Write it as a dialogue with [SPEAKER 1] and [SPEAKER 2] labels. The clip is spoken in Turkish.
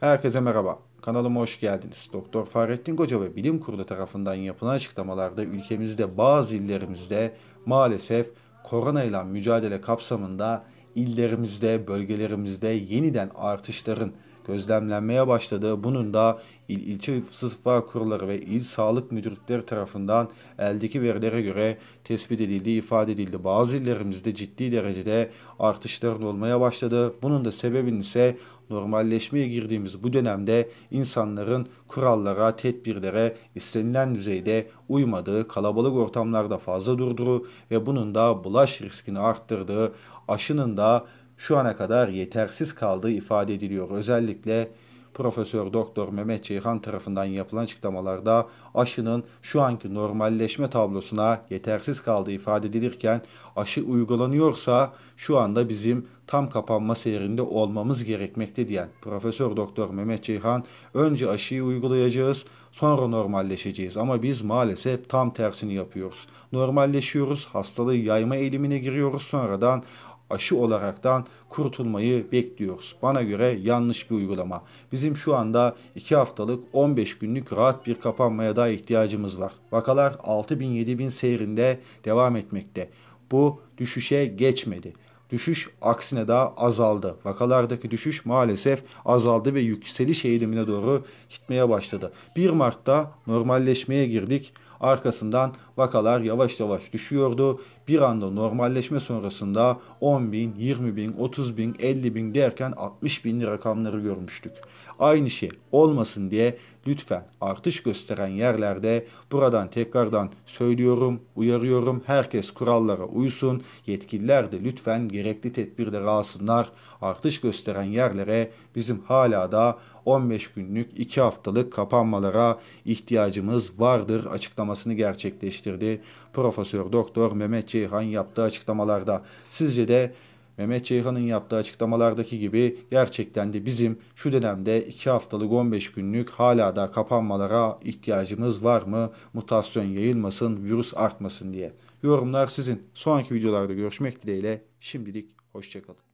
[SPEAKER 1] Herkese merhaba. Kanalıma hoş geldiniz. Doktor Fahrettin Koca ve Bilim Kurulu tarafından yapılan açıklamalarda ülkemizde bazı illerimizde maalesef korona ile mücadele kapsamında illerimizde, bölgelerimizde yeniden artışların gözlemlenmeye başladı. Bunun da il ilçe sıfa kurulları ve il sağlık müdürlükleri tarafından eldeki verilere göre tespit edildiği ifade edildi. Bazı illerimizde ciddi derecede artışların olmaya başladı. Bunun da sebebinin ise normalleşmeye girdiğimiz bu dönemde insanların kurallara, tedbirlere istenilen düzeyde uymadığı, kalabalık ortamlarda fazla durduğu ve bunun da bulaş riskini arttırdığı, aşının da şu ana kadar yetersiz kaldığı ifade ediliyor. Özellikle Profesör Doktor Mehmet Ceyhan tarafından yapılan açıklamalarda aşının şu anki normalleşme tablosuna yetersiz kaldığı ifade edilirken aşı uygulanıyorsa şu anda bizim tam kapanma seyrinde olmamız gerekmekte diyen Profesör Doktor Mehmet Ceyhan önce aşıyı uygulayacağız sonra normalleşeceğiz ama biz maalesef tam tersini yapıyoruz. Normalleşiyoruz, hastalığı yayma eğilimine giriyoruz sonradan aşı olaraktan kurtulmayı bekliyoruz. Bana göre yanlış bir uygulama. Bizim şu anda 2 haftalık 15 günlük rahat bir kapanmaya daha ihtiyacımız var. Vakalar 6000-7000 seyrinde devam etmekte. Bu düşüşe geçmedi. Düşüş aksine daha azaldı. Vakalardaki düşüş maalesef azaldı ve yükseliş eğilimine doğru gitmeye başladı. 1 Mart'ta normalleşmeye girdik. Arkasından vakalar yavaş yavaş düşüyordu. Bir anda normalleşme sonrasında 10 bin, 20 bin, 30 bin, 50 bin derken 60 bin rakamları görmüştük. Aynı şey olmasın diye lütfen artış gösteren yerlerde buradan tekrardan söylüyorum, uyarıyorum. Herkes kurallara uysun. Yetkililer de lütfen gerekli tedbirleri alsınlar. Artış gösteren yerlere bizim hala da 15 günlük 2 haftalık kapanmalara ihtiyacımız vardır açıklamasını gerçekleştirdi. Profesör Doktor Mehmet Ceyhan yaptığı açıklamalarda. Sizce de Mehmet Ceyhan'ın yaptığı açıklamalardaki gibi gerçekten de bizim şu dönemde 2 haftalık 15 günlük hala da kapanmalara ihtiyacımız var mı? Mutasyon yayılmasın, virüs artmasın diye. Yorumlar sizin. Sonraki videolarda görüşmek dileğiyle. Şimdilik hoşçakalın.